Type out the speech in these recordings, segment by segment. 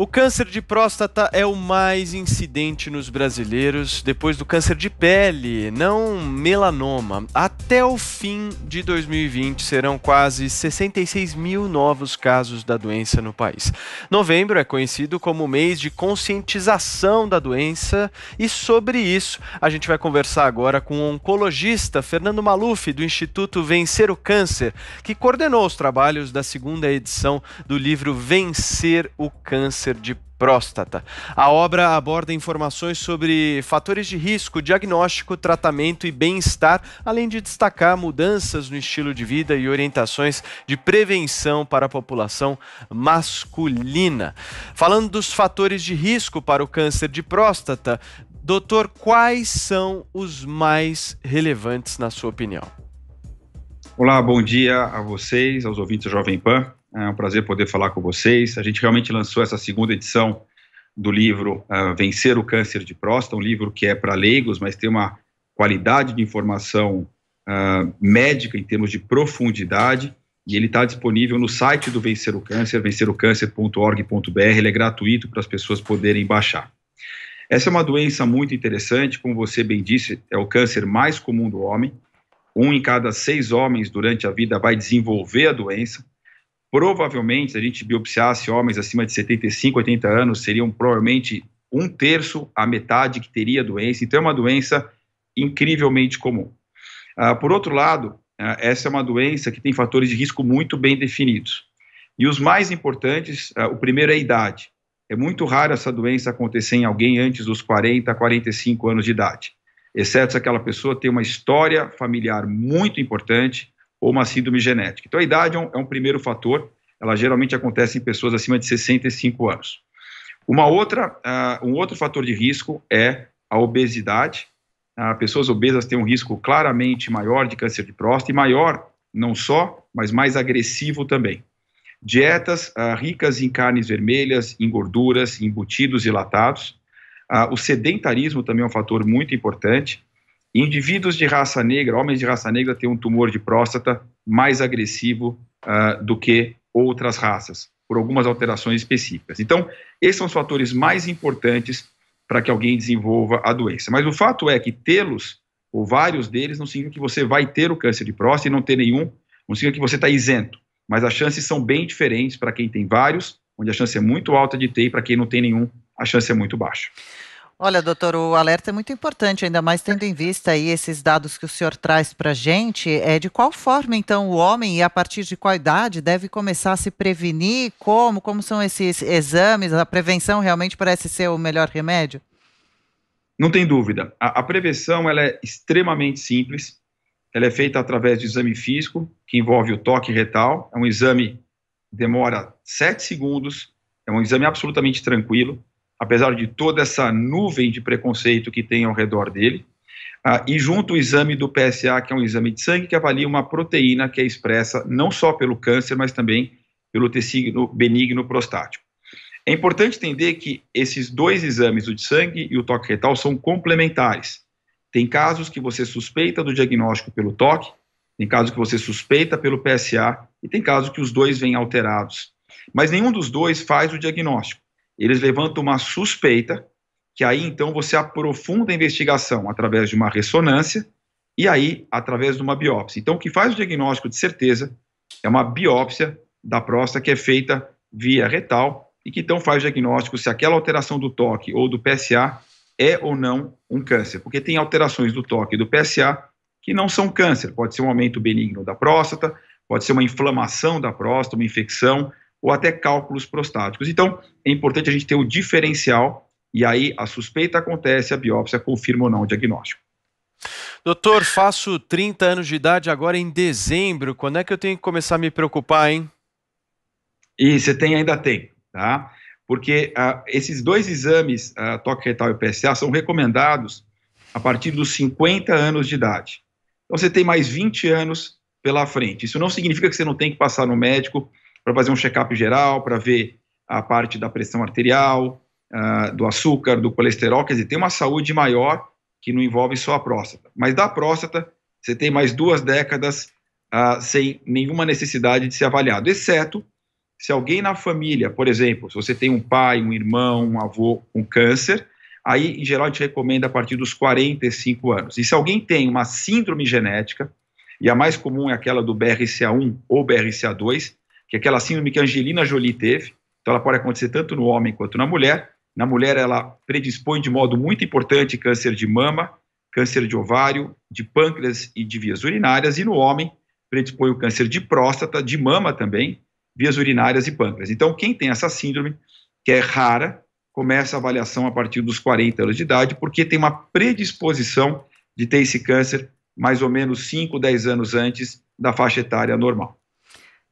O câncer de próstata é o mais incidente nos brasileiros, depois do câncer de pele, não melanoma. Até o fim de 2020 serão quase 66 mil novos casos da doença no país. Novembro é conhecido como mês de conscientização da doença e sobre isso a gente vai conversar agora com o oncologista Fernando Maluf do Instituto Vencer o Câncer, que coordenou os trabalhos da segunda edição do livro Vencer o Câncer câncer de próstata. A obra aborda informações sobre fatores de risco, diagnóstico, tratamento e bem-estar, além de destacar mudanças no estilo de vida e orientações de prevenção para a população masculina. Falando dos fatores de risco para o câncer de próstata, doutor, quais são os mais relevantes na sua opinião? Olá, bom dia a vocês, aos ouvintes do Jovem Pan. É um prazer poder falar com vocês. A gente realmente lançou essa segunda edição do livro uh, Vencer o Câncer de Próstata, um livro que é para leigos, mas tem uma qualidade de informação uh, médica em termos de profundidade. E ele está disponível no site do Vencer o Câncer, vencerocâncer.org.br. Ele é gratuito para as pessoas poderem baixar. Essa é uma doença muito interessante, como você bem disse, é o câncer mais comum do homem. Um em cada seis homens durante a vida vai desenvolver a doença. Provavelmente, se a gente biopsiasse homens acima de 75, 80 anos, seriam provavelmente um terço a metade que teria a doença. Então, é uma doença incrivelmente comum. Ah, por outro lado, ah, essa é uma doença que tem fatores de risco muito bem definidos. E os mais importantes, ah, o primeiro é a idade. É muito raro essa doença acontecer em alguém antes dos 40, 45 anos de idade, exceto se aquela pessoa tem uma história familiar muito importante, ou uma síndrome genética. Então, a idade é um, é um primeiro fator, ela geralmente acontece em pessoas acima de 65 anos. Uma outra, uh, um outro fator de risco é a obesidade. Uh, pessoas obesas têm um risco claramente maior de câncer de próstata e maior, não só, mas mais agressivo também. Dietas uh, ricas em carnes vermelhas, em gorduras, embutidos e latados. o sedentarismo também é um fator muito importante. Indivíduos de raça negra, homens de raça negra, têm um tumor de próstata mais agressivo uh, do que outras raças, por algumas alterações específicas. Então, esses são os fatores mais importantes para que alguém desenvolva a doença. Mas o fato é que tê-los, ou vários deles, não significa que você vai ter o câncer de próstata e não ter nenhum, não significa que você está isento. Mas as chances são bem diferentes para quem tem vários, onde a chance é muito alta de ter, e para quem não tem nenhum, a chance é muito baixa. Olha, doutor, o alerta é muito importante, ainda mais tendo em vista aí esses dados que o senhor traz para a gente. É de qual forma, então, o homem e a partir de qual idade deve começar a se prevenir? Como? Como são esses exames? A prevenção realmente parece ser o melhor remédio? Não tem dúvida. A, a prevenção ela é extremamente simples. Ela é feita através de exame físico, que envolve o toque retal. É um exame que demora sete segundos. É um exame absolutamente tranquilo apesar de toda essa nuvem de preconceito que tem ao redor dele, ah, e junto o exame do PSA, que é um exame de sangue que avalia uma proteína que é expressa não só pelo câncer, mas também pelo tecido benigno prostático. É importante entender que esses dois exames, o de sangue e o toque retal, são complementares. Tem casos que você suspeita do diagnóstico pelo toque, tem casos que você suspeita pelo PSA e tem casos que os dois vêm alterados. Mas nenhum dos dois faz o diagnóstico eles levantam uma suspeita, que aí então você aprofunda a investigação através de uma ressonância e aí através de uma biópsia. Então, o que faz o diagnóstico de certeza é uma biópsia da próstata que é feita via retal e que então faz o diagnóstico se aquela alteração do toque ou do PSA é ou não um câncer, porque tem alterações do toque e do PSA que não são câncer, pode ser um aumento benigno da próstata, pode ser uma inflamação da próstata, uma infecção, ou até cálculos prostáticos. Então, é importante a gente ter o diferencial e aí a suspeita acontece, a biópsia confirma ou não o diagnóstico. Doutor, faço 30 anos de idade agora em dezembro. Quando é que eu tenho que começar a me preocupar, hein? E você tem, ainda tem, tá? Porque uh, esses dois exames, uh, toque retal e PSA, são recomendados a partir dos 50 anos de idade. Então você tem mais 20 anos pela frente. Isso não significa que você não tem que passar no médico para fazer um check-up geral, para ver a parte da pressão arterial, uh, do açúcar, do colesterol, quer dizer, tem uma saúde maior que não envolve só a próstata. Mas da próstata, você tem mais duas décadas uh, sem nenhuma necessidade de ser avaliado, exceto se alguém na família, por exemplo, se você tem um pai, um irmão, um avô com um câncer, aí em geral a gente recomenda a partir dos 45 anos. E se alguém tem uma síndrome genética, e a mais comum é aquela do BRCA1 ou BRCA2, que é aquela síndrome que a Angelina Jolie teve. Então, ela pode acontecer tanto no homem quanto na mulher. Na mulher, ela predispõe de modo muito importante câncer de mama, câncer de ovário, de pâncreas e de vias urinárias. E no homem, predispõe o câncer de próstata, de mama também, vias urinárias e pâncreas. Então, quem tem essa síndrome, que é rara, começa a avaliação a partir dos 40 anos de idade, porque tem uma predisposição de ter esse câncer mais ou menos 5, 10 anos antes da faixa etária normal.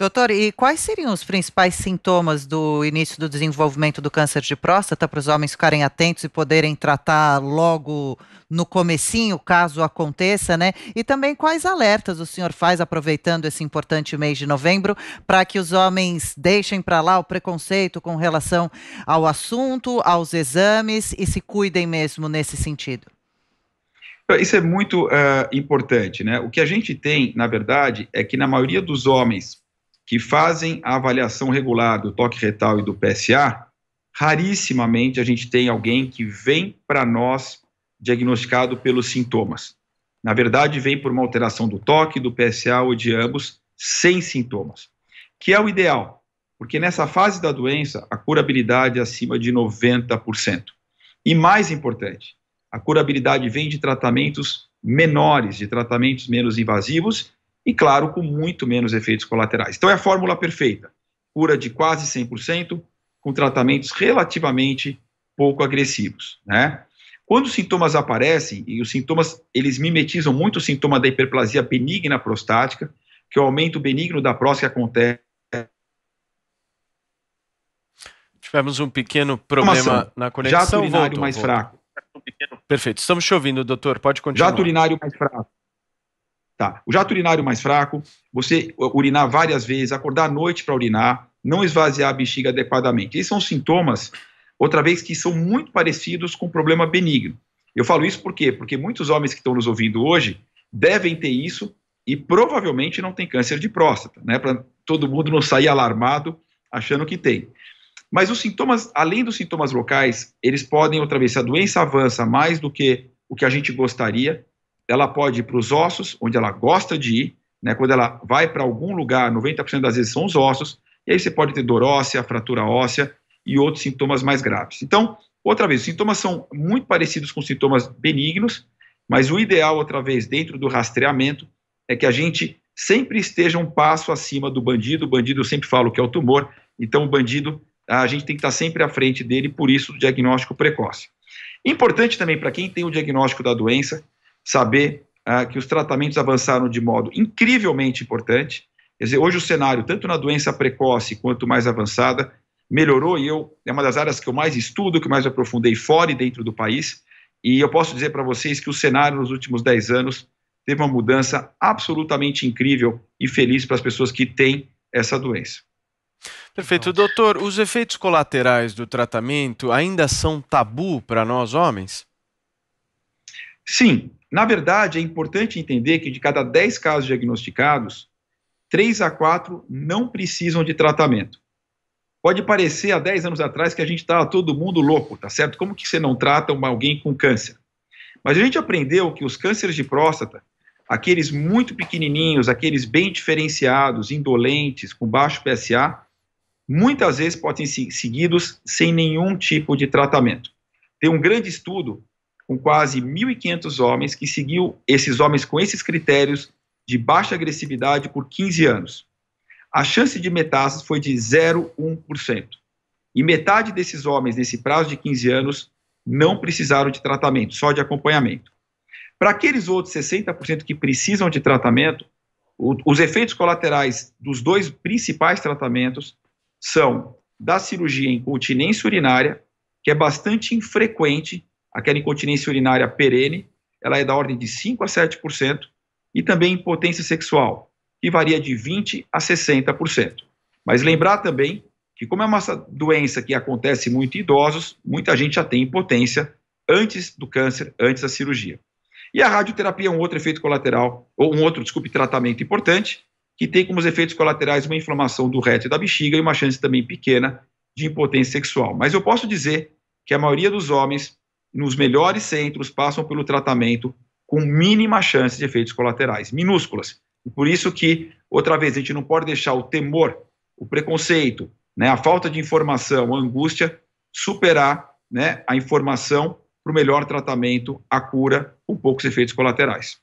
Doutor, e quais seriam os principais sintomas do início do desenvolvimento do câncer de próstata para os homens ficarem atentos e poderem tratar logo no comecinho, caso aconteça, né? E também quais alertas o senhor faz aproveitando esse importante mês de novembro para que os homens deixem para lá o preconceito com relação ao assunto, aos exames e se cuidem mesmo nesse sentido? Isso é muito uh, importante, né? O que a gente tem, na verdade, é que na maioria dos homens que fazem a avaliação regular do toque retal e do PSA, rarissimamente a gente tem alguém que vem para nós diagnosticado pelos sintomas. Na verdade, vem por uma alteração do toque, do PSA ou de ambos, sem sintomas, que é o ideal, porque nessa fase da doença, a curabilidade é acima de 90%. E mais importante, a curabilidade vem de tratamentos menores, de tratamentos menos invasivos e, claro, com muito menos efeitos colaterais. Então, é a fórmula perfeita: cura de quase 100%, com tratamentos relativamente pouco agressivos. Né? Quando os sintomas aparecem, e os sintomas eles mimetizam muito o sintoma da hiperplasia benigna prostática, que é o aumento benigno da próstata acontece. Tivemos um pequeno problema na conexão. Jato urinário voltou, mais fraco. Perfeito, estamos te ouvindo, doutor, pode continuar. Jato urinário mais fraco. Tá. O jato urinário mais fraco, você urinar várias vezes, acordar à noite para urinar, não esvaziar a bexiga adequadamente. Esses são sintomas, outra vez, que são muito parecidos com problema benigno. Eu falo isso por quê? Porque muitos homens que estão nos ouvindo hoje devem ter isso e provavelmente não tem câncer de próstata, né? Para todo mundo não sair alarmado achando que tem. Mas os sintomas, além dos sintomas locais, eles podem, outra vez, se a doença avança mais do que o que a gente gostaria, ela pode ir para os ossos, onde ela gosta de ir, né? Quando ela vai para algum lugar, 90% das vezes são os ossos, e aí você pode ter dor óssea, fratura óssea e outros sintomas mais graves. Então, outra vez, os sintomas são muito parecidos com sintomas benignos, mas o ideal, outra vez, dentro do rastreamento, é que a gente sempre esteja um passo acima do bandido. O bandido eu sempre falo que é o tumor, então o bandido a gente tem que estar sempre à frente dele, por isso o diagnóstico precoce. Importante também para quem tem o diagnóstico da doença saber ah, que os tratamentos avançaram de modo incrivelmente importante. Quer dizer, hoje o cenário, tanto na doença precoce quanto mais avançada, melhorou e eu é uma das áreas que eu mais estudo, que mais aprofundei fora e dentro do país. E eu posso dizer para vocês que o cenário nos últimos 10 anos teve uma mudança absolutamente incrível e feliz para as pessoas que têm essa doença. Perfeito. Doutor, os efeitos colaterais do tratamento ainda são tabu para nós homens? Sim, na verdade é importante entender que de cada 10 casos diagnosticados, 3 a 4 não precisam de tratamento. Pode parecer há 10 anos atrás que a gente estava todo mundo louco, tá certo? Como que você não trata alguém com câncer? Mas a gente aprendeu que os cânceres de próstata, aqueles muito pequenininhos, aqueles bem diferenciados, indolentes, com baixo PSA, muitas vezes podem ser seguidos sem nenhum tipo de tratamento. Tem um grande estudo com quase 1.500 homens, que seguiu esses homens com esses critérios de baixa agressividade por 15 anos. A chance de metástase foi de 0,1%. E metade desses homens, nesse prazo de 15 anos, não precisaram de tratamento, só de acompanhamento. Para aqueles outros 60% que precisam de tratamento, os efeitos colaterais dos dois principais tratamentos são da cirurgia incontinência urinária, que é bastante infrequente aquela incontinência urinária perene, ela é da ordem de 5 a 7%, e também impotência sexual, que varia de 20 a 60%. Mas lembrar também que como é uma doença que acontece muito em idosos, muita gente já tem impotência antes do câncer, antes da cirurgia. E a radioterapia é um outro efeito colateral, ou um outro, desculpe, tratamento importante, que tem como efeitos colaterais uma inflamação do reto e da bexiga e uma chance também pequena de impotência sexual. Mas eu posso dizer que a maioria dos homens nos melhores centros, passam pelo tratamento com mínima chance de efeitos colaterais, minúsculas. E por isso que, outra vez, a gente não pode deixar o temor, o preconceito, né, a falta de informação, a angústia, superar né, a informação para o melhor tratamento, a cura, com poucos efeitos colaterais.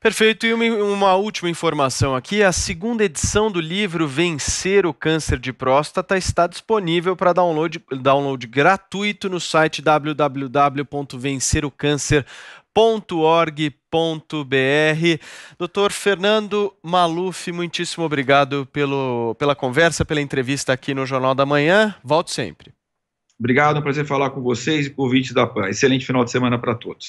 Perfeito. E uma, última informação aqui: a segunda edição do livro Vencer o Câncer de Próstata está disponível para download, download gratuito no site www.vencerocâncer.org.br. Doutor Fernando Maluf, muitíssimo obrigado pelo, pela conversa, pela entrevista aqui no Jornal da Manhã. Volto sempre. Obrigado, é um prazer falar com vocês e convite da PAN. Excelente final de semana para todos.